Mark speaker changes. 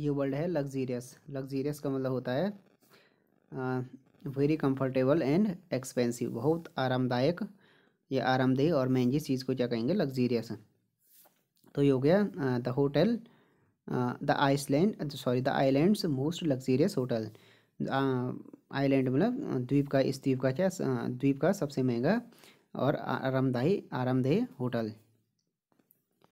Speaker 1: ये वर्ड है luxurious luxurious का मतलब होता है वेरी कंफर्टेबल एंड एक्सपेंसिव बहुत आरामदायक या आरामदेह और महंगी चीज़ को क्या कहेंगे लग्जीरियस तो ये हो गया the hotel the Iceland sorry the islands most luxurious hotel island मतलब द्वीप का इस द्वीप का क्या द्वीप का सबसे महंगा और आरामदायी आरामदेह होटल